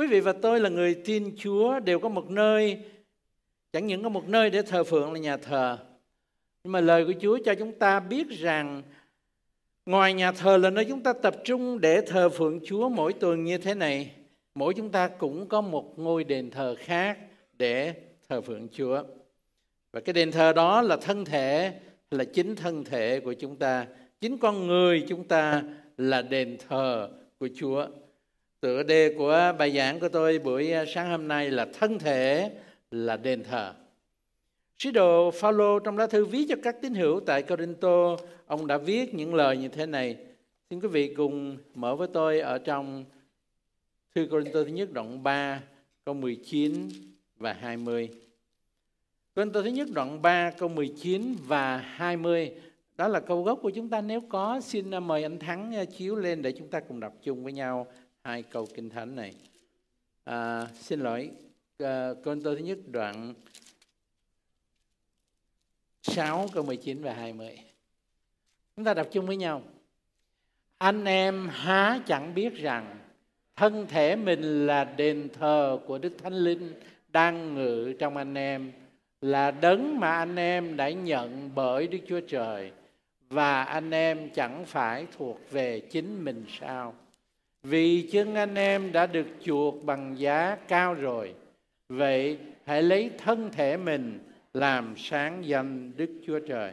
Quý vị và tôi là người tin Chúa đều có một nơi, chẳng những có một nơi để thờ phượng là nhà thờ. Nhưng mà lời của Chúa cho chúng ta biết rằng ngoài nhà thờ là nơi chúng ta tập trung để thờ phượng Chúa mỗi tuần như thế này. Mỗi chúng ta cũng có một ngôi đền thờ khác để thờ phượng Chúa. Và cái đền thờ đó là thân thể, là chính thân thể của chúng ta. Chính con người chúng ta là đền thờ của Chúa. Tựa đề của bài giảng của tôi buổi à, sáng hôm nay là thân thể là đền thờ. Sứ đồ Phaolô trong lá thư viết cho các tín hữu tại Corinto, ông đã viết những lời như thế này. Xin quý vị cùng mở với tôi ở trong thư Corinto thứ nhất đoạn 3 câu 19 và 20. Corinto thứ nhất đoạn 3 câu 19 và 20 đó là câu gốc của chúng ta nếu có xin mời anh Thắng à, chiếu lên để chúng ta cùng đọc chung với nhau hai câu kinh thánh này. À, xin lỗi, à, Côn Tô thứ nhất đoạn 6 câu 19 và 20. Chúng ta đọc chung với nhau. Anh em há chẳng biết rằng thân thể mình là đền thờ của Đức Thánh Linh đang ngự trong anh em là đấng mà anh em đã nhận bởi Đức Chúa Trời và anh em chẳng phải thuộc về chính mình sao vì chân anh em đã được chuộc bằng giá cao rồi vậy hãy lấy thân thể mình làm sáng danh đức chúa trời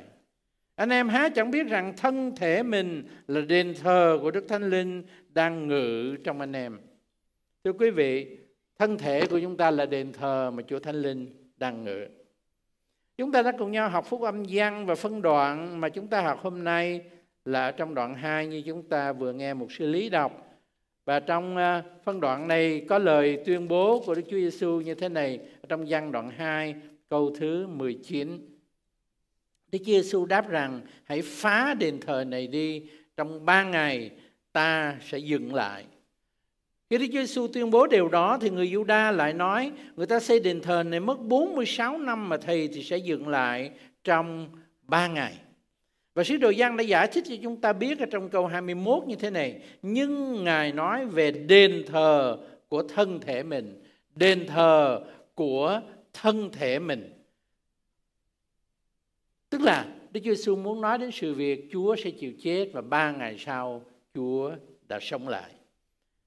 anh em há chẳng biết rằng thân thể mình là đền thờ của đức thánh linh đang ngự trong anh em thưa quý vị thân thể của chúng ta là đền thờ mà chúa thánh linh đang ngự chúng ta đã cùng nhau học phúc âm gian và phân đoạn mà chúng ta học hôm nay là trong đoạn 2 như chúng ta vừa nghe một sư lý đọc và trong ờ, phân đoạn này có lời tuyên bố của Đức Chúa Giêsu như thế này trong gian đoạn 2 câu thứ 19. Đức Chúa Giêsu đáp rằng hãy phá đền thờ này đi trong ba ngày ta sẽ dừng lại. Khi Đức Chúa Giêsu tuyên bố điều đó thì người Giuđa lại nói người ta xây đền thờ này mất 46 năm mà thầy thì sẽ dừng lại trong ba ngày. Và sứ đồ Giăng đã giải thích cho chúng ta biết ở trong câu 21 như thế này. Nhưng Ngài nói về đền thờ của thân thể mình. Đền thờ của thân thể mình. Tức là Đức Chúa Giêsu muốn nói đến sự việc Chúa sẽ chịu chết và ba ngày sau Chúa đã sống lại.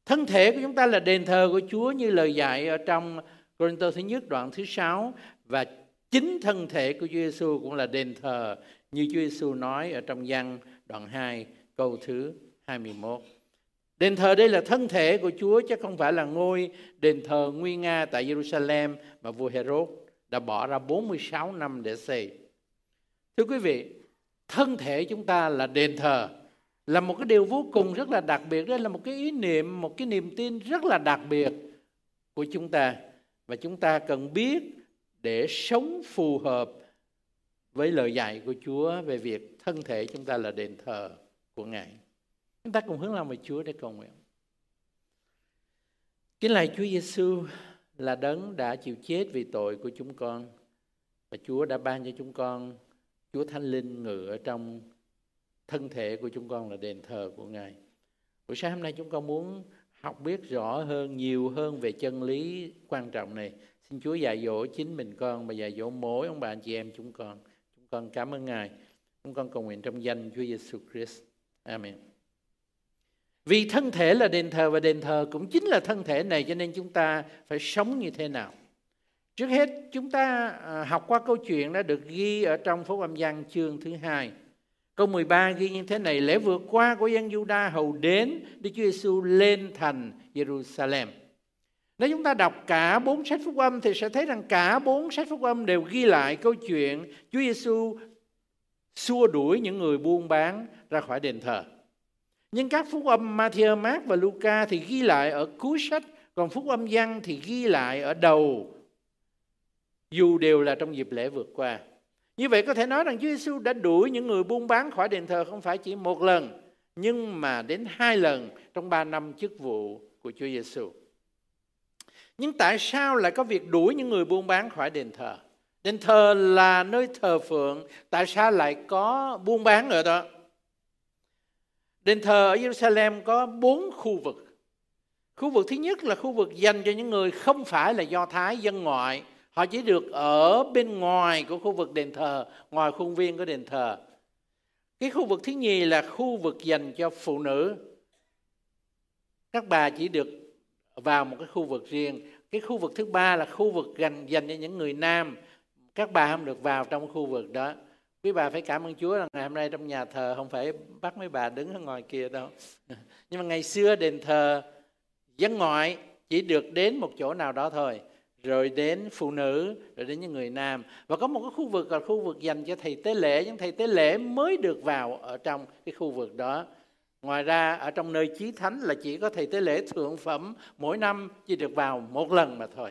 Thân thể của chúng ta là đền thờ của Chúa như lời dạy ở trong Corinto thứ nhất đoạn thứ sáu và chính thân thể của Chúa Giêsu cũng là đền thờ như Chúa Giêsu nói ở trong văn đoạn 2 câu thứ 21. Đền thờ đây là thân thể của Chúa chứ không phải là ngôi đền thờ nguy nga tại Jerusalem mà vua Herod đã bỏ ra 46 năm để xây. Thưa quý vị, thân thể chúng ta là đền thờ là một cái điều vô cùng rất là đặc biệt đây là một cái ý niệm một cái niềm tin rất là đặc biệt của chúng ta và chúng ta cần biết để sống phù hợp với lời dạy của Chúa về việc thân thể chúng ta là đền thờ của Ngài. Chúng ta cùng hướng lòng về Chúa để cầu nguyện. Kính lạy Chúa Giêsu là đấng đã chịu chết vì tội của chúng con và Chúa đã ban cho chúng con Chúa Thánh Linh ngự ở trong thân thể của chúng con là đền thờ của Ngài. Buổi sáng hôm nay chúng con muốn học biết rõ hơn, nhiều hơn về chân lý quan trọng này Xin Chúa dạy dỗ chính mình con và dạy dỗ mối ông bà anh chị em chúng con. Chúng con cảm ơn Ngài. Chúng con cầu nguyện trong danh Chúa Giêsu Christ. Amen. Vì thân thể là đền thờ và đền thờ cũng chính là thân thể này cho nên chúng ta phải sống như thế nào. Trước hết chúng ta à, học qua câu chuyện đã được ghi ở trong Phúc âm Giăng chương thứ hai. Câu 13 ghi như thế này, lễ vượt qua của dân Juda hầu đến Đức Chúa Giêsu lên thành Jerusalem. Nếu chúng ta đọc cả bốn sách phúc âm thì sẽ thấy rằng cả bốn sách phúc âm đều ghi lại câu chuyện Chúa Giêsu xua đuổi những người buôn bán ra khỏi đền thờ. Nhưng các phúc âm Matthew, Mark và Luca thì ghi lại ở cuối sách, còn phúc âm Giăng thì ghi lại ở đầu dù đều là trong dịp lễ vượt qua. Như vậy có thể nói rằng Chúa Giêsu đã đuổi những người buôn bán khỏi đền thờ không phải chỉ một lần, nhưng mà đến hai lần trong ba năm chức vụ của Chúa Giêsu. Nhưng tại sao lại có việc đuổi những người buôn bán khỏi đền thờ? Đền thờ là nơi thờ phượng, tại sao lại có buôn bán ở đó? Đền thờ ở Jerusalem có bốn khu vực. Khu vực thứ nhất là khu vực dành cho những người không phải là Do Thái dân ngoại. Họ chỉ được ở bên ngoài của khu vực đền thờ, ngoài khuôn viên của đền thờ. Cái khu vực thứ nhì là khu vực dành cho phụ nữ. Các bà chỉ được vào một cái khu vực riêng cái khu vực thứ ba là khu vực dành dành cho những người nam các bà không được vào trong khu vực đó quý bà phải cảm ơn Chúa là ngày hôm nay trong nhà thờ không phải bắt mấy bà đứng ở ngoài kia đâu nhưng mà ngày xưa đền thờ dân ngoại chỉ được đến một chỗ nào đó thôi rồi đến phụ nữ rồi đến những người nam và có một cái khu vực là khu vực dành cho thầy tế lễ những thầy tế lễ mới được vào ở trong cái khu vực đó Ngoài ra ở trong nơi chí thánh là chỉ có thầy tế lễ thượng phẩm mỗi năm chỉ được vào một lần mà thôi.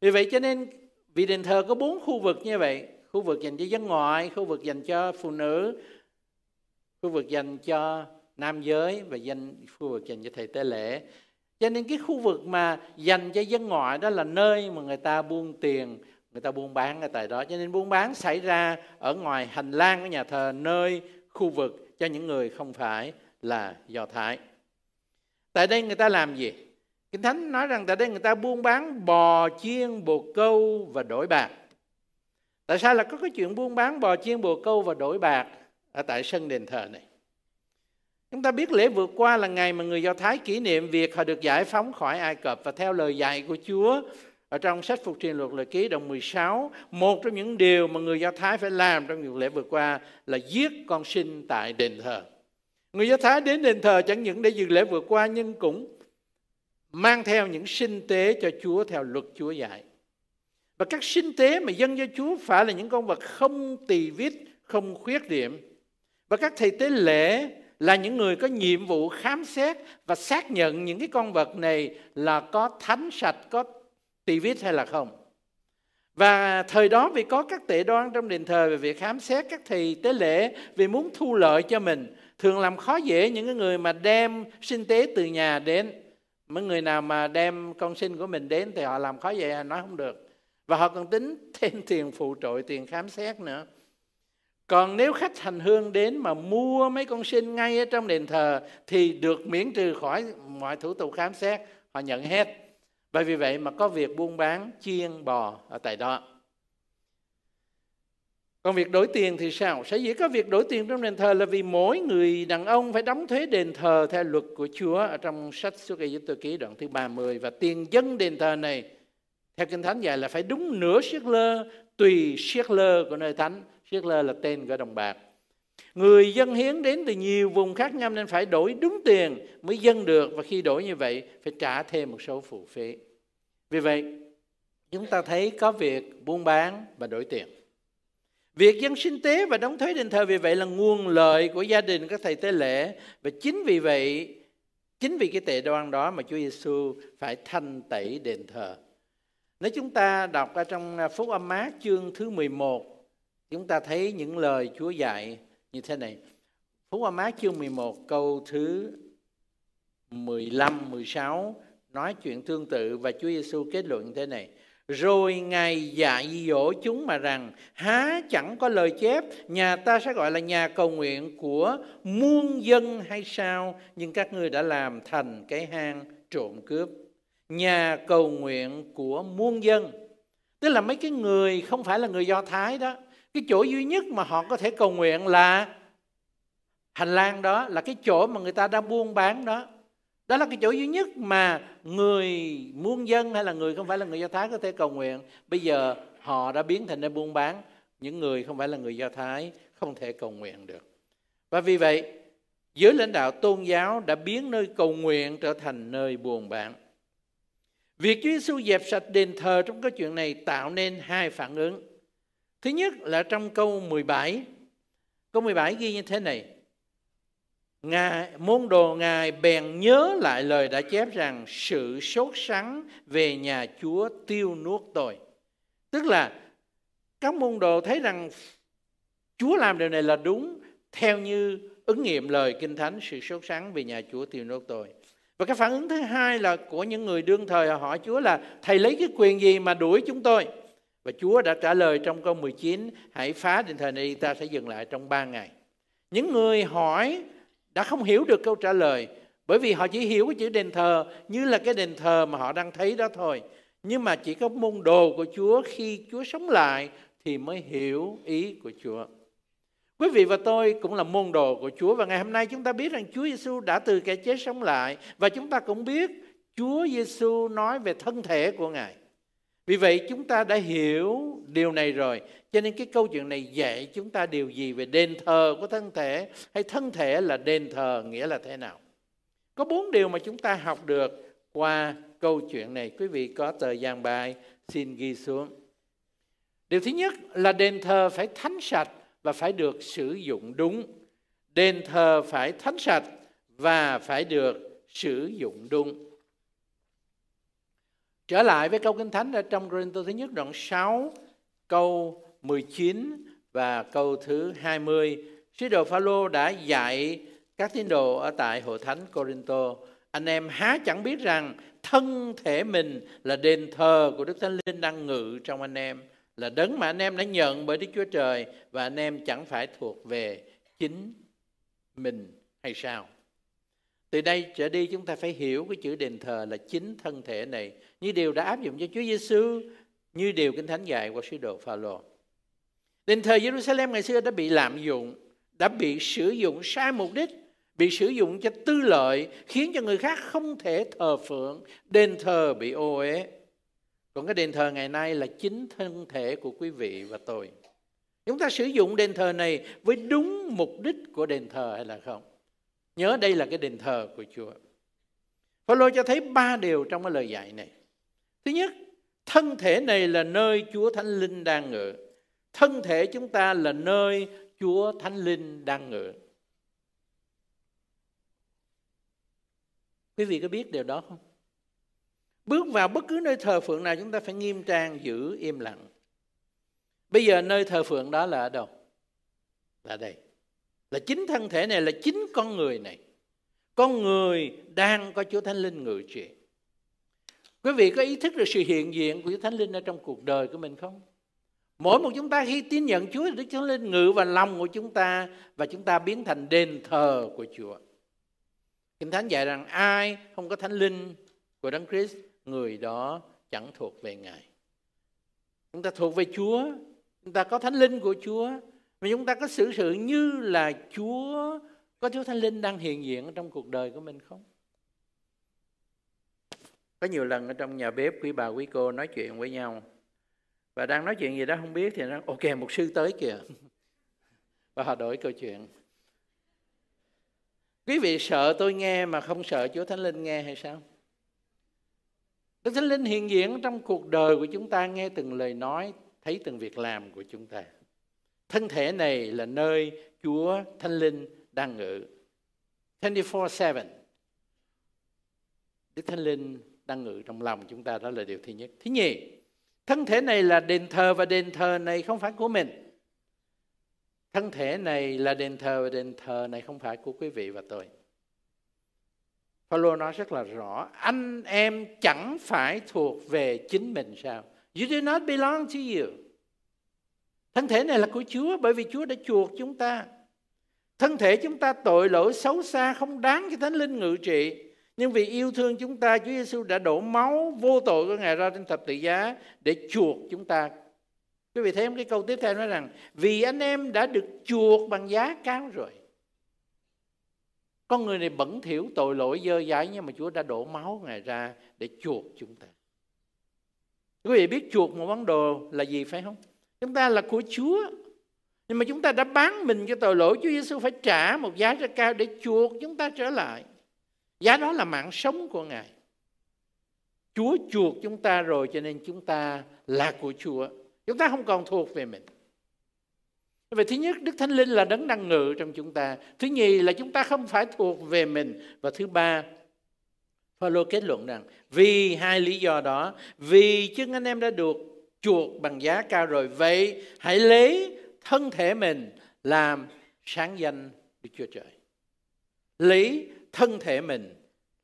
Vì vậy cho nên vị đền thờ có bốn khu vực như vậy. Khu vực dành cho dân ngoại, khu vực dành cho phụ nữ, khu vực dành cho nam giới và dành, khu vực dành cho thầy tế lễ. Cho nên cái khu vực mà dành cho dân ngoại đó là nơi mà người ta buôn tiền, người ta buôn bán ở tại đó. Cho nên buôn bán xảy ra ở ngoài hành lang của nhà thờ nơi khu vực cho những người không phải là Do Thái. Tại đây người ta làm gì? Kinh Thánh nói rằng tại đây người ta buôn bán bò chiên, bồ câu và đổi bạc. Tại sao là có cái chuyện buôn bán bò chiên, bồ câu và đổi bạc ở tại sân đền thờ này? Chúng ta biết lễ vượt qua là ngày mà người Do Thái kỷ niệm việc họ được giải phóng khỏi Ai Cập và theo lời dạy của Chúa ở trong sách phục truyền luật lời ký đồng 16, một trong những điều mà người Do Thái phải làm trong những lễ vừa qua là giết con sinh tại đền thờ. Người Do Thái đến đền thờ chẳng những để dự lễ vừa qua nhưng cũng mang theo những sinh tế cho Chúa theo luật Chúa dạy. Và các sinh tế mà dân cho Chúa phải là những con vật không tỳ vết, không khuyết điểm. Và các thầy tế lễ là những người có nhiệm vụ khám xét và xác nhận những cái con vật này là có thánh sạch, có tỳ vết hay là không. Và thời đó vì có các tệ đoan trong đền thờ về việc khám xét các thầy tế lễ vì muốn thu lợi cho mình thường làm khó dễ những cái người mà đem sinh tế từ nhà đến mấy người nào mà đem con sinh của mình đến thì họ làm khó dễ nói không được và họ còn tính thêm tiền phụ trội tiền khám xét nữa còn nếu khách hành hương đến mà mua mấy con sinh ngay ở trong đền thờ thì được miễn trừ khỏi mọi thủ tục khám xét họ nhận hết bởi vì vậy mà có việc buôn bán chiên bò ở tại đó còn việc đổi tiền thì sao? Sẽ dĩ có việc đổi tiền trong đền thờ là vì mỗi người đàn ông phải đóng thuế đền thờ theo luật của Chúa ở trong sách xuất Ai Cập ký đoạn thứ 30 và tiền dân đền thờ này theo kinh thánh dạy là phải đúng nửa siết lơ tùy siết lơ của nơi thánh siết lơ là tên của đồng bạc người dân hiến đến từ nhiều vùng khác nhau nên phải đổi đúng tiền mới dân được và khi đổi như vậy phải trả thêm một số phụ phí vì vậy chúng ta thấy có việc buôn bán và đổi tiền Việc dân sinh tế và đóng thuế đền thờ vì vậy là nguồn lợi của gia đình các thầy tế lễ và chính vì vậy chính vì cái tệ đoan đó mà Chúa Giêsu phải thanh tẩy đền thờ. Nếu chúng ta đọc ở trong à, Phúc Âm Mát chương thứ 11 chúng ta thấy những lời Chúa dạy như thế này. Phúc Âm Mát chương 11 câu thứ 15 16 nói chuyện tương tự và Chúa Giêsu kết luận thế này rồi ngài dạy dỗ chúng mà rằng há chẳng có lời chép nhà ta sẽ gọi là nhà cầu nguyện của muôn dân hay sao nhưng các ngươi đã làm thành cái hang trộm cướp nhà cầu nguyện của muôn dân tức là mấy cái người không phải là người do thái đó cái chỗ duy nhất mà họ có thể cầu nguyện là hành lang đó là cái chỗ mà người ta đang buôn bán đó đó là cái chỗ duy nhất mà người muôn dân hay là người không phải là người do thái có thể cầu nguyện bây giờ họ đã biến thành nơi buôn bán những người không phải là người do thái không thể cầu nguyện được và vì vậy giới lãnh đạo tôn giáo đã biến nơi cầu nguyện trở thành nơi buồn bán Việc Chúa Giêsu dẹp sạch đền thờ trong cái chuyện này tạo nên hai phản ứng. Thứ nhất là trong câu 17. Câu 17 ghi như thế này: Ngài, môn đồ Ngài bèn nhớ lại lời đã chép rằng sự sốt sắng về nhà Chúa tiêu nuốt tôi. Tức là các môn đồ thấy rằng Chúa làm điều này là đúng theo như ứng nghiệm lời Kinh Thánh sự sốt sắng về nhà Chúa tiêu nuốt tôi. Và cái phản ứng thứ hai là của những người đương thời hỏi Chúa là Thầy lấy cái quyền gì mà đuổi chúng tôi? Và Chúa đã trả lời trong câu 19 Hãy phá điện thờ này ta sẽ dừng lại trong 3 ngày. Những người hỏi đã không hiểu được câu trả lời bởi vì họ chỉ hiểu cái chữ đền thờ như là cái đền thờ mà họ đang thấy đó thôi nhưng mà chỉ có môn đồ của Chúa khi Chúa sống lại thì mới hiểu ý của Chúa. Quý vị và tôi cũng là môn đồ của Chúa và ngày hôm nay chúng ta biết rằng Chúa Giêsu đã từ kẻ chết sống lại và chúng ta cũng biết Chúa Giêsu nói về thân thể của Ngài. Vì vậy chúng ta đã hiểu điều này rồi cho nên cái câu chuyện này dạy chúng ta điều gì về đền thờ của thân thể hay thân thể là đền thờ nghĩa là thế nào có bốn điều mà chúng ta học được qua câu chuyện này quý vị có tờ giảng bài xin ghi xuống điều thứ nhất là đền thờ phải thánh sạch và phải được sử dụng đúng đền thờ phải thánh sạch và phải được sử dụng đúng trở lại với câu kinh thánh ở trong Corinto thứ nhất đoạn 6 câu 19 và câu thứ 20. Sứ đồ Phaolô đã dạy các tín đồ ở tại hội thánh Corinto, anh em há chẳng biết rằng thân thể mình là đền thờ của Đức Thánh Linh đang ngự trong anh em, là đấng mà anh em đã nhận bởi Đức Chúa Trời và anh em chẳng phải thuộc về chính mình hay sao? Từ đây trở đi chúng ta phải hiểu cái chữ đền thờ là chính thân thể này như điều đã áp dụng cho Chúa Giêsu, như điều Kinh Thánh dạy qua sứ đồ Phaolô. Đền thờ Jerusalem ngày xưa đã bị lạm dụng, đã bị sử dụng sai mục đích, bị sử dụng cho tư lợi, khiến cho người khác không thể thờ phượng, đền thờ bị ô uế. Còn cái đền thờ ngày nay là chính thân thể của quý vị và tôi. Chúng ta sử dụng đền thờ này với đúng mục đích của đền thờ hay là không? Nhớ đây là cái đền thờ của Chúa. Phaolô cho thấy ba điều trong cái lời dạy này. Thứ nhất, thân thể này là nơi Chúa Thánh Linh đang ngự thân thể chúng ta là nơi Chúa Thánh Linh đang ngự. Quý vị có biết điều đó không? Bước vào bất cứ nơi thờ phượng nào chúng ta phải nghiêm trang giữ im lặng. Bây giờ nơi thờ phượng đó là ở đâu? Là đây. Là chính thân thể này, là chính con người này. Con người đang có Chúa Thánh Linh ngự trị. Quý vị có ý thức được sự hiện diện của Chúa Thánh Linh ở trong cuộc đời của mình không? Mỗi một chúng ta khi tin nhận Chúa Đức Chúa Linh ngự vào lòng của chúng ta và chúng ta biến thành đền thờ của Chúa. Kinh Thánh dạy rằng ai không có Thánh Linh của Đấng Christ, người đó chẳng thuộc về Ngài. Chúng ta thuộc về Chúa, chúng ta có Thánh Linh của Chúa, và chúng ta có xử sự như là Chúa, có Chúa Thánh Linh đang hiện diện trong cuộc đời của mình không? Có nhiều lần ở trong nhà bếp quý bà quý cô nói chuyện với nhau và đang nói chuyện gì đó không biết thì nó ok một sư tới kìa và họ đổi câu chuyện quý vị sợ tôi nghe mà không sợ chúa thánh linh nghe hay sao đức thánh linh hiện diện trong cuộc đời của chúng ta nghe từng lời nói thấy từng việc làm của chúng ta thân thể này là nơi chúa thánh linh đang ngự 24-7 Đức Thánh Linh đang ngự trong lòng chúng ta đó là điều thứ nhất. Thứ nhì, thân thể này là đền thờ và đền thờ này không phải của mình thân thể này là đền thờ và đền thờ này không phải của quý vị và tôi Paulo nói rất là rõ anh em chẳng phải thuộc về chính mình sao you do not belong to you thân thể này là của Chúa bởi vì Chúa đã chuộc chúng ta thân thể chúng ta tội lỗi xấu xa không đáng cho thánh linh ngự trị nhưng vì yêu thương chúng ta, Chúa Giêsu đã đổ máu vô tội của Ngài ra trên thập tự giá để chuộc chúng ta. Quý vị thấy Cái câu tiếp theo nói rằng vì anh em đã được chuộc bằng giá cao rồi. Con người này bẩn thỉu tội lỗi dơ dãi nhưng mà Chúa đã đổ máu Ngài ra để chuộc chúng ta. Quý vị biết chuộc một món đồ là gì phải không? Chúng ta là của Chúa. Nhưng mà chúng ta đã bán mình cho tội lỗi, Chúa Giêsu phải trả một giá rất cao để chuộc chúng ta trở lại. Giá đó là mạng sống của Ngài. Chúa chuộc chúng ta rồi cho nên chúng ta là của Chúa. Chúng ta không còn thuộc về mình. Về thứ nhất, Đức Thánh Linh là đấng năng ngự trong chúng ta. Thứ nhì là chúng ta không phải thuộc về mình. Và thứ ba, Phaolô kết luận rằng vì hai lý do đó, vì chứng anh em đã được chuộc bằng giá cao rồi, vậy hãy lấy thân thể mình làm sáng danh Đức Chúa Trời. Lấy thân thể mình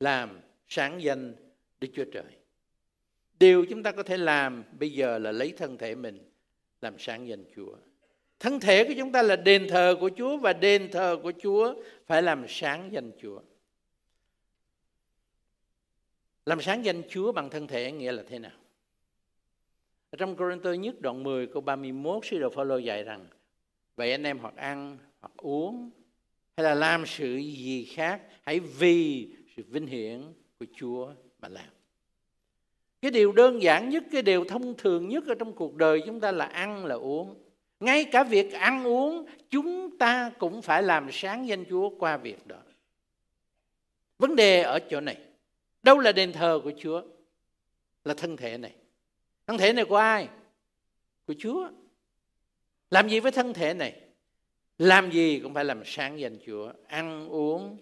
làm sáng danh Đức Chúa Trời. Điều chúng ta có thể làm bây giờ là lấy thân thể mình làm sáng danh Chúa. Thân thể của chúng ta là đền thờ của Chúa và đền thờ của Chúa phải làm sáng danh Chúa. Làm sáng danh Chúa bằng thân thể nghĩa là thế nào? Ở trong Corinto nhất đoạn 10 câu 31 sư đồ Phaolô dạy rằng vậy anh em hoặc ăn hoặc uống hay là làm sự gì khác hãy vì sự vinh hiển của Chúa mà làm cái điều đơn giản nhất cái điều thông thường nhất ở trong cuộc đời chúng ta là ăn là uống ngay cả việc ăn uống chúng ta cũng phải làm sáng danh Chúa qua việc đó vấn đề ở chỗ này đâu là đền thờ của Chúa là thân thể này thân thể này của ai của Chúa làm gì với thân thể này làm gì cũng phải làm sáng danh Chúa ăn uống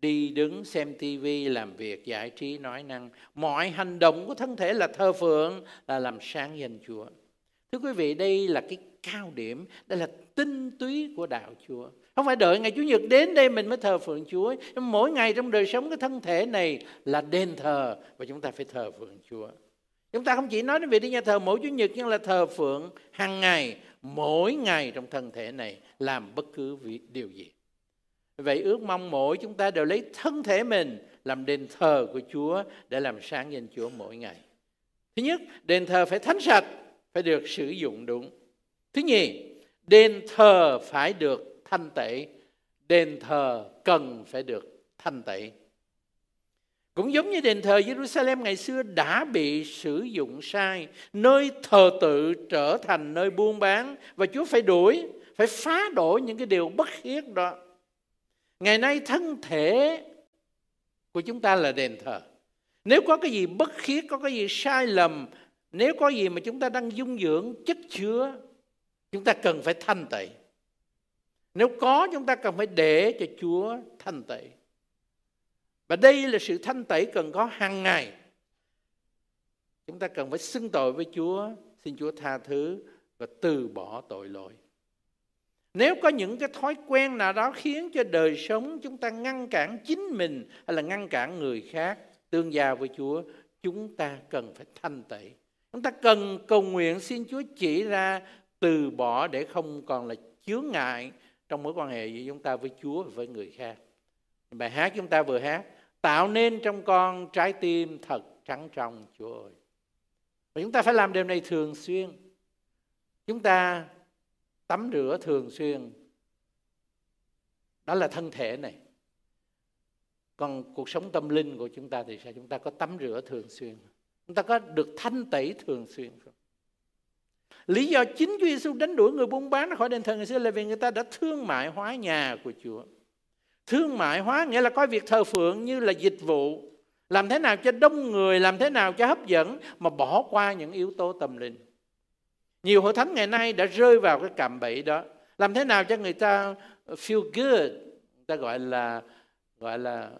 đi đứng xem tivi làm việc giải trí nói năng mọi hành động của thân thể là thơ phượng là làm sáng danh Chúa thưa quý vị đây là cái cao điểm đây là tinh túy của đạo Chúa không phải đợi ngày Chủ nhật đến đây mình mới thờ phượng Chúa mỗi ngày trong đời sống cái thân thể này là đền thờ và chúng ta phải thờ phượng Chúa Chúng ta không chỉ nói đến việc đi nhà thờ mỗi Chủ nhật nhưng là thờ phượng hàng ngày, mỗi ngày trong thân thể này làm bất cứ việc điều gì. Vậy ước mong mỗi chúng ta đều lấy thân thể mình làm đền thờ của Chúa để làm sáng danh Chúa mỗi ngày. Thứ nhất, đền thờ phải thánh sạch, phải được sử dụng đúng. Thứ nhì, đền thờ phải được thanh tẩy, đền thờ cần phải được thanh tẩy. Cũng giống như đền thờ Jerusalem ngày xưa đã bị sử dụng sai, nơi thờ tự trở thành nơi buôn bán và Chúa phải đuổi, phải phá đổ những cái điều bất hiết đó. Ngày nay thân thể của chúng ta là đền thờ. Nếu có cái gì bất khiết, có cái gì sai lầm, nếu có gì mà chúng ta đang dung dưỡng, chất chứa, chúng ta cần phải thanh tẩy. Nếu có chúng ta cần phải để cho Chúa thanh tẩy. Và đây là sự thanh tẩy cần có hàng ngày. Chúng ta cần phải xưng tội với Chúa, xin Chúa tha thứ và từ bỏ tội lỗi. Nếu có những cái thói quen nào đó khiến cho đời sống chúng ta ngăn cản chính mình hay là ngăn cản người khác tương giao với Chúa, chúng ta cần phải thanh tẩy. Chúng ta cần cầu nguyện xin Chúa chỉ ra từ bỏ để không còn là chướng ngại trong mối quan hệ giữa chúng ta với Chúa và với người khác. Bài hát chúng ta vừa hát tạo nên trong con trái tim thật trắng trong Chúa ơi. Và chúng ta phải làm điều này thường xuyên. Chúng ta tắm rửa thường xuyên. Đó là thân thể này. Còn cuộc sống tâm linh của chúng ta thì sao? Chúng ta có tắm rửa thường xuyên. Chúng ta có được thanh tẩy thường xuyên không? Lý do chính Chúa Giêsu đánh đuổi người buôn bán khỏi đền thờ ngày xưa là vì người ta đã thương mại hóa nhà của Chúa thương mại hóa nghĩa là coi việc thờ phượng như là dịch vụ làm thế nào cho đông người làm thế nào cho hấp dẫn mà bỏ qua những yếu tố tâm linh nhiều hội thánh ngày nay đã rơi vào cái cạm bẫy đó làm thế nào cho người ta feel good người ta gọi là gọi là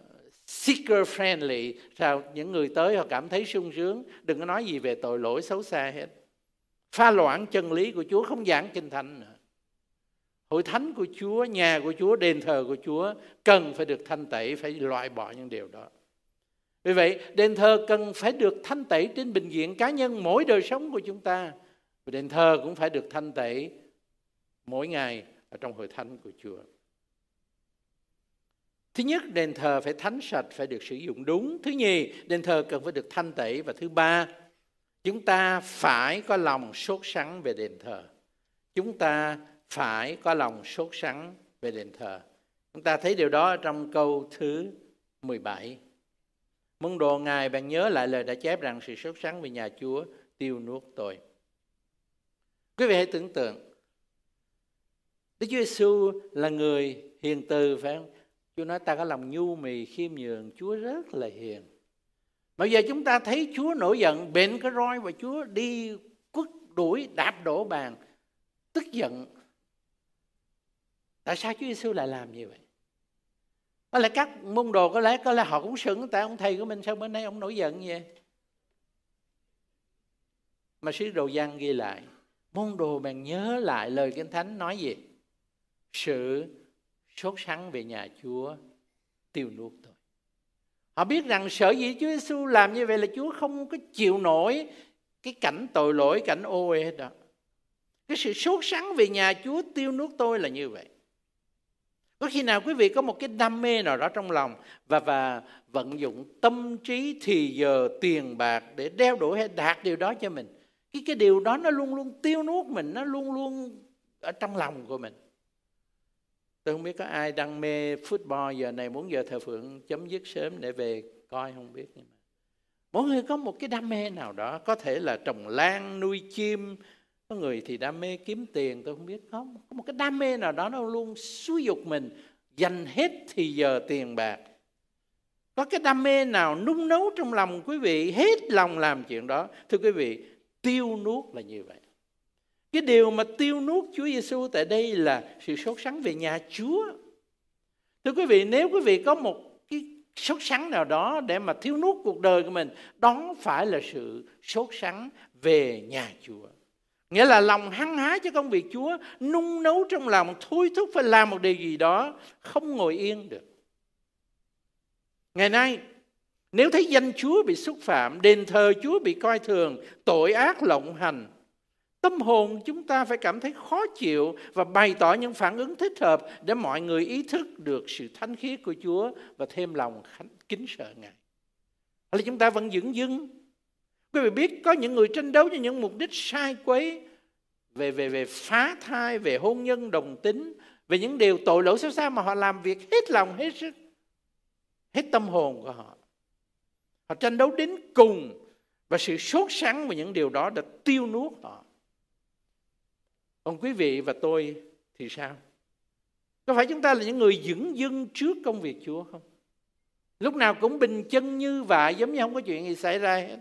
seeker friendly sao những người tới họ cảm thấy sung sướng đừng có nói gì về tội lỗi xấu xa hết pha loãng chân lý của Chúa không giảng kinh thánh nữa hội thánh của Chúa, nhà của Chúa, đền thờ của Chúa cần phải được thanh tẩy, phải loại bỏ những điều đó. Vì vậy, đền thờ cần phải được thanh tẩy trên bình diện cá nhân mỗi đời sống của chúng ta. Và đền thờ cũng phải được thanh tẩy mỗi ngày ở trong hội thánh của Chúa. Thứ nhất, đền thờ phải thánh sạch, phải được sử dụng đúng. Thứ nhì, đền thờ cần phải được thanh tẩy. Và thứ ba, chúng ta phải có lòng sốt sắng về đền thờ. Chúng ta phải có lòng sốt sắng về đền thờ. Chúng ta thấy điều đó trong câu thứ 17. Môn đồ Ngài bạn nhớ lại lời đã chép rằng sự sốt sắng về nhà Chúa tiêu nuốt tôi. Quý vị hãy tưởng tượng, Đức Chúa Giêsu là người hiền từ phải không? Chúa nói ta có lòng nhu mì khiêm nhường, Chúa rất là hiền. Mà giờ chúng ta thấy Chúa nổi giận, bệnh cái roi và Chúa đi quất đuổi đạp đổ bàn, tức giận tại sao Chúa Giêsu lại làm như vậy có lẽ các môn đồ có lẽ có lẽ họ cũng sững tại ông thầy của mình sao bên nay ông nổi giận vậy mà sứ đồ giăng ghi lại môn đồ bèn nhớ lại lời kinh thánh nói gì sự sốt sắng về nhà Chúa tiêu nuốt tôi họ biết rằng sở dĩ Chúa Giêsu làm như vậy là Chúa không có chịu nổi cái cảnh tội lỗi cảnh ô uế đó cái sự sốt sắng về nhà Chúa tiêu nuốt tôi là như vậy có khi nào quý vị có một cái đam mê nào đó trong lòng và và vận dụng tâm trí thì giờ tiền bạc để đeo đuổi hay đạt điều đó cho mình cái cái điều đó nó luôn luôn tiêu nuốt mình nó luôn luôn ở trong lòng của mình tôi không biết có ai đam mê football giờ này muốn giờ thờ phượng chấm dứt sớm để về coi không biết nhưng mà mỗi người có một cái đam mê nào đó có thể là trồng lan nuôi chim có người thì đam mê kiếm tiền tôi không biết không có một cái đam mê nào đó nó luôn xúi dục mình dành hết thì giờ tiền bạc có cái đam mê nào nung nấu trong lòng quý vị hết lòng làm chuyện đó thưa quý vị tiêu nuốt là như vậy cái điều mà tiêu nuốt Chúa Giêsu tại đây là sự sốt sắng về nhà Chúa thưa quý vị nếu quý vị có một cái sốt sắng nào đó để mà thiếu nuốt cuộc đời của mình đó phải là sự sốt sắng về nhà Chúa Nghĩa là lòng hăng hái cho công việc Chúa, nung nấu trong lòng, thôi thúc phải làm một điều gì đó, không ngồi yên được. Ngày nay, nếu thấy danh Chúa bị xúc phạm, đền thờ Chúa bị coi thường, tội ác lộng hành, tâm hồn chúng ta phải cảm thấy khó chịu và bày tỏ những phản ứng thích hợp để mọi người ý thức được sự thánh khiết của Chúa và thêm lòng kính sợ Ngài. Hay là chúng ta vẫn dững dưng Quý vị biết có những người tranh đấu cho những mục đích sai quấy về về về phá thai, về hôn nhân đồng tính, về những điều tội lỗi xấu xa mà họ làm việc hết lòng hết sức, hết tâm hồn của họ. Họ tranh đấu đến cùng và sự sốt sắng về những điều đó đã tiêu nuốt họ. Còn quý vị và tôi thì sao? Có phải chúng ta là những người dững dưng trước công việc Chúa không? Lúc nào cũng bình chân như vậy giống như không có chuyện gì xảy ra hết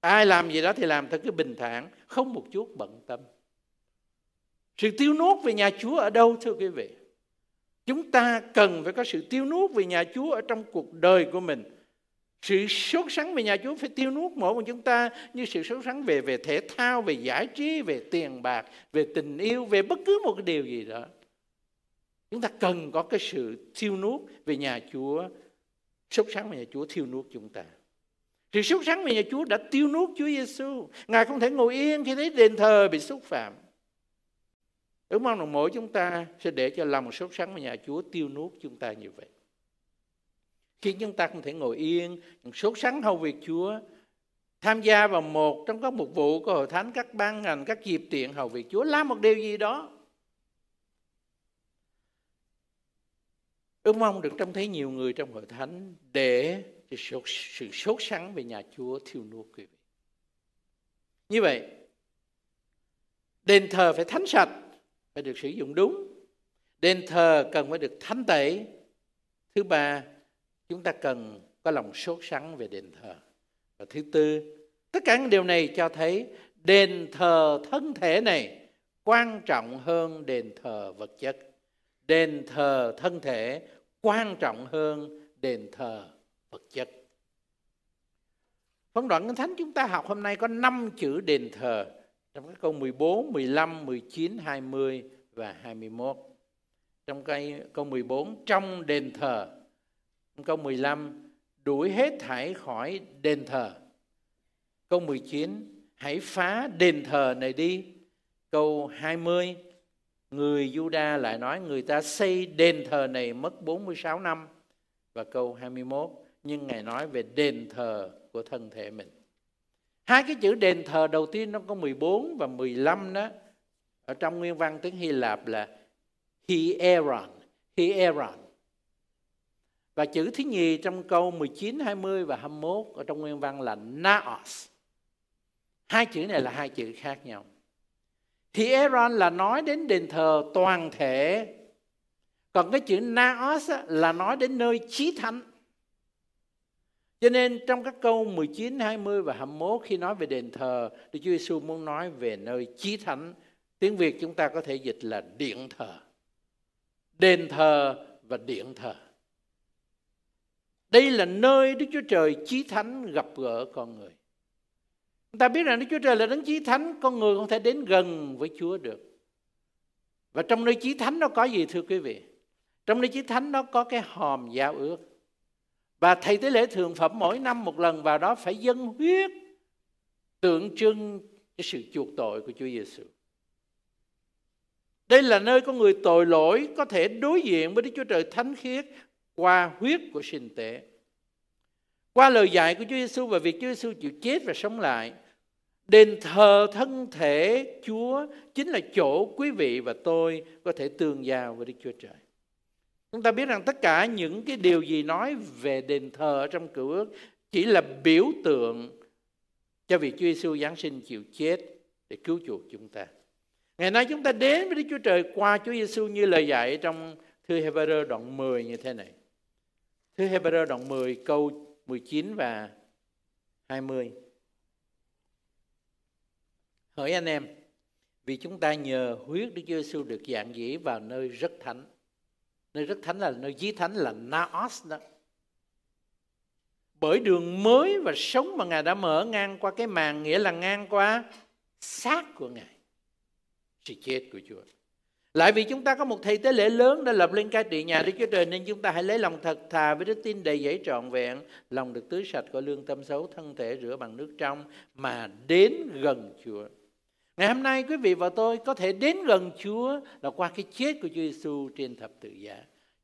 ai làm gì đó thì làm thật cái bình thản không một chút bận tâm sự tiêu nuốt về nhà chúa ở đâu thưa quý vị chúng ta cần phải có sự tiêu nuốt về nhà chúa ở trong cuộc đời của mình sự sốt sắng về nhà Chúa phải tiêu nuốt mỗi một chúng ta như sự sốt sắng về về thể thao, về giải trí, về tiền bạc, về tình yêu, về bất cứ một cái điều gì đó. Chúng ta cần có cái sự thiêu nuốt về nhà Chúa, sốt sắng về nhà Chúa thiêu nuốt chúng ta. Sự sốt sắng về nhà Chúa đã tiêu nuốt Chúa Giêsu. Ngài không thể ngồi yên khi thấy đền thờ bị xúc phạm. Ước mong rằng mỗi chúng ta sẽ để cho lòng sốt sắng về nhà Chúa tiêu nuốt chúng ta như vậy. Khi chúng ta không thể ngồi yên, sốt sắng hầu việc Chúa, tham gia vào một trong các mục vụ của hội thánh, các ban ngành, các dịp tiện hầu việc Chúa, làm một điều gì đó. Ước mong được trông thấy nhiều người trong hội thánh để cái sốt, sự sốt sắng về nhà Chúa thiêu nuốt quý vị. Như vậy, đền thờ phải thánh sạch, phải được sử dụng đúng. Đền thờ cần phải được thánh tẩy. Thứ ba, chúng ta cần có lòng sốt sắng về đền thờ. Và thứ tư, tất cả những điều này cho thấy đền thờ thân thể này quan trọng hơn đền thờ vật chất. Đền thờ thân thể quan trọng hơn đền thờ vật chất Phân đoạn Kinh Thánh chúng ta học hôm nay có 5 chữ đền thờ trong các câu 14, 15, 19, 20 và 21. Trong cây câu 14 trong đền thờ. Trong câu 15 đuổi hết thải khỏi đền thờ. Câu 19 hãy phá đền thờ này đi. Câu 20 người Juda lại nói người ta xây đền thờ này mất 46 năm và câu 21 nhưng Ngài nói về đền thờ của thân thể mình. Hai cái chữ đền thờ đầu tiên nó có 14 và 15 đó. Ở trong nguyên văn tiếng Hy Lạp là Hieron, Hieron. Và chữ thứ nhì trong câu 19, 20 và 21 ở trong nguyên văn là Naos. Hai chữ này là hai chữ khác nhau. Hieron là nói đến đền thờ toàn thể. Còn cái chữ Naos là nói đến nơi chí thánh. Cho nên trong các câu 19, 20 và 21 khi nói về đền thờ, Đức Chúa Giêsu muốn nói về nơi chí thánh. Tiếng Việt chúng ta có thể dịch là điện thờ. Đền thờ và điện thờ. Đây là nơi Đức Chúa Trời chí thánh gặp gỡ con người. Chúng ta biết rằng Đức Chúa Trời là đấng chí thánh, con người không thể đến gần với Chúa được. Và trong nơi chí thánh nó có gì thưa quý vị? Trong nơi chí thánh nó có cái hòm giao ước và thầy tế lễ thường phẩm mỗi năm một lần vào đó phải dâng huyết tượng trưng cho sự chuộc tội của Chúa Giêsu. Đây là nơi có người tội lỗi có thể đối diện với Đức Chúa Trời thánh khiết qua huyết của sinh tế. Qua lời dạy của Chúa Giêsu và việc Chúa Giêsu chịu chết và sống lại, đền thờ thân thể Chúa chính là chỗ quý vị và tôi có thể tương giao với Đức Chúa Trời. Chúng ta biết rằng tất cả những cái điều gì nói về đền thờ trong cựu ước chỉ là biểu tượng cho việc Chúa Giêsu giáng sinh chịu chết để cứu chuộc chúng ta. Ngày nay chúng ta đến với Đức Chúa Trời qua Chúa Giêsu như lời dạy trong thư Hebrew đoạn 10 như thế này. Thư Hebrew đoạn 10 câu 19 và 20. Hỡi anh em, vì chúng ta nhờ huyết Đức Chúa Giêsu được dạng dĩ vào nơi rất thánh nơi rất thánh là nơi chí thánh là Naos đó bởi đường mới và sống mà ngài đã mở ngang qua cái màn nghĩa là ngang qua xác của ngài sự chết của chúa lại vì chúng ta có một thầy tế lễ lớn đã lập lên cai trị nhà Đức Chúa Trời nên chúng ta hãy lấy lòng thật thà với đức tin đầy dẫy trọn vẹn, lòng được tưới sạch của lương tâm xấu, thân thể rửa bằng nước trong mà đến gần Chúa. Ngày hôm nay quý vị và tôi có thể đến gần Chúa là qua cái chết của Chúa Giêsu trên thập tự giá.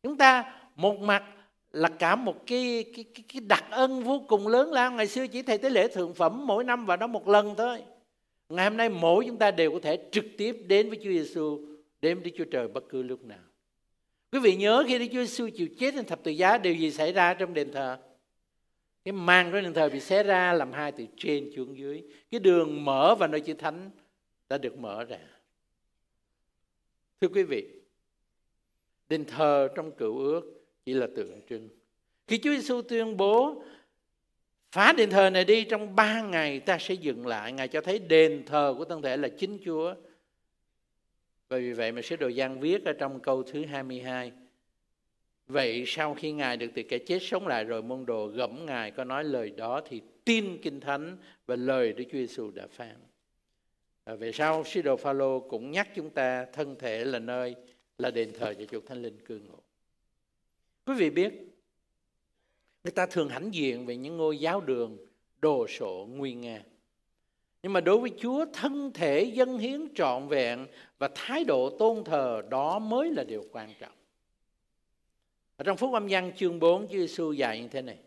Chúng ta một mặt là cả một cái cái cái, cái đặc ân vô cùng lớn lao. Ngày xưa chỉ thầy tới lễ thượng phẩm mỗi năm và đó một lần thôi. Ngày hôm nay mỗi chúng ta đều có thể trực tiếp đến với Chúa Giêsu, đến với Chúa Trời bất cứ lúc nào. Quý vị nhớ khi Đức Chúa Giêsu chịu chết trên thập tự giá điều gì xảy ra trong đền thờ? Cái màn của đền thờ bị xé ra làm hai từ trên xuống dưới. Cái đường mở và nơi chữ thánh đã được mở ra. Thưa quý vị, đền thờ trong cựu ước chỉ là tượng trưng. Khi Chúa Giêsu tuyên bố phá đền thờ này đi trong ba ngày ta sẽ dựng lại. Ngài cho thấy đền thờ của thân thể là chính Chúa. Và vì vậy mà sứ đồ Giang viết ở trong câu thứ 22. Vậy sau khi Ngài được từ kẻ chết sống lại rồi môn đồ gẫm Ngài có nói lời đó thì tin Kinh Thánh và lời Đức Chúa Giêsu đã phán. À, về sau sứ đồ Phaolô cũng nhắc chúng ta thân thể là nơi là đền thờ cho chúa thánh linh cư ngụ quý vị biết người ta thường hãnh diện về những ngôi giáo đường đồ sộ nguy nga nhưng mà đối với Chúa thân thể dân hiến trọn vẹn và thái độ tôn thờ đó mới là điều quan trọng. Ở trong Phúc Âm Giăng chương 4 Chúa Giêsu dạy như thế này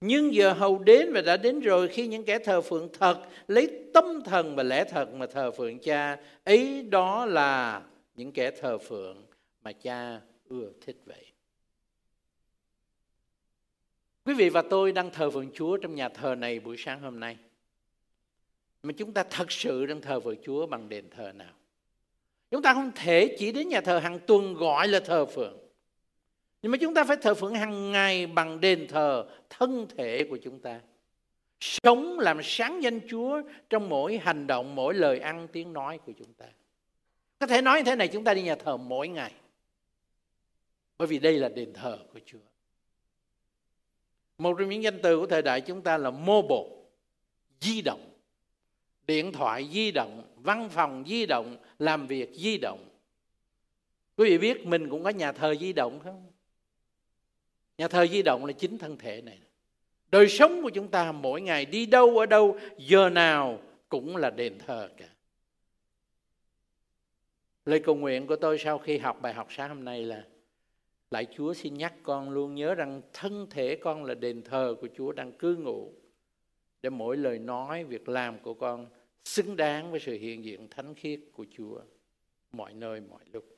nhưng giờ hầu đến và đã đến rồi khi những kẻ thờ phượng thật lấy tâm thần và lẽ thật mà thờ phượng cha, ấy đó là những kẻ thờ phượng mà cha ưa thích vậy. Quý vị và tôi đang thờ phượng Chúa trong nhà thờ này buổi sáng hôm nay. Mà chúng ta thật sự đang thờ phượng Chúa bằng đền thờ nào? Chúng ta không thể chỉ đến nhà thờ hàng tuần gọi là thờ phượng nhưng mà chúng ta phải thờ phượng hàng ngày bằng đền thờ thân thể của chúng ta sống làm sáng danh chúa trong mỗi hành động mỗi lời ăn tiếng nói của chúng ta có thể nói như thế này chúng ta đi nhà thờ mỗi ngày bởi vì đây là đền thờ của chúa một trong những danh từ của thời đại chúng ta là mobile di động điện thoại di động văn phòng di động làm việc di động quý vị biết mình cũng có nhà thờ di động không nhà thờ di động là chính thân thể này đời sống của chúng ta mỗi ngày đi đâu ở đâu giờ nào cũng là đền thờ cả lời cầu nguyện của tôi sau khi học bài học sáng hôm nay là lạy chúa xin nhắc con luôn nhớ rằng thân thể con là đền thờ của chúa đang cư ngụ để mỗi lời nói việc làm của con xứng đáng với sự hiện diện thánh khiết của chúa mọi nơi mọi lúc